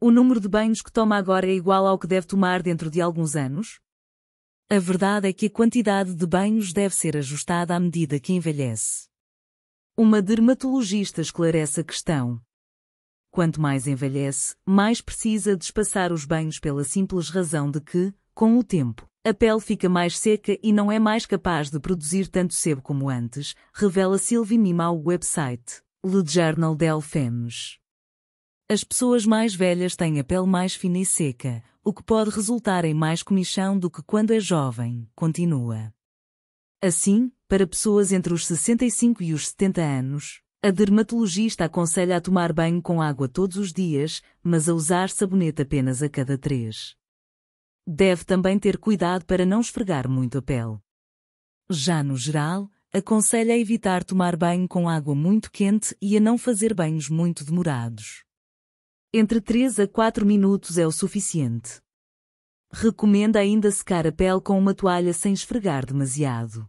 O número de banhos que toma agora é igual ao que deve tomar dentro de alguns anos? A verdade é que a quantidade de banhos deve ser ajustada à medida que envelhece. Uma dermatologista esclarece a questão. Quanto mais envelhece, mais precisa de espaçar os banhos pela simples razão de que, com o tempo, a pele fica mais seca e não é mais capaz de produzir tanto sebo como antes, revela Sylvie Nima ao website Le Journal del Femmes. As pessoas mais velhas têm a pele mais fina e seca, o que pode resultar em mais comichão do que quando é jovem, continua. Assim, para pessoas entre os 65 e os 70 anos, a dermatologista aconselha a tomar banho com água todos os dias, mas a usar sabonete apenas a cada três. Deve também ter cuidado para não esfregar muito a pele. Já no geral, aconselha a evitar tomar banho com água muito quente e a não fazer banhos muito demorados. Entre 3 a 4 minutos é o suficiente. Recomenda ainda secar a pele com uma toalha sem esfregar demasiado.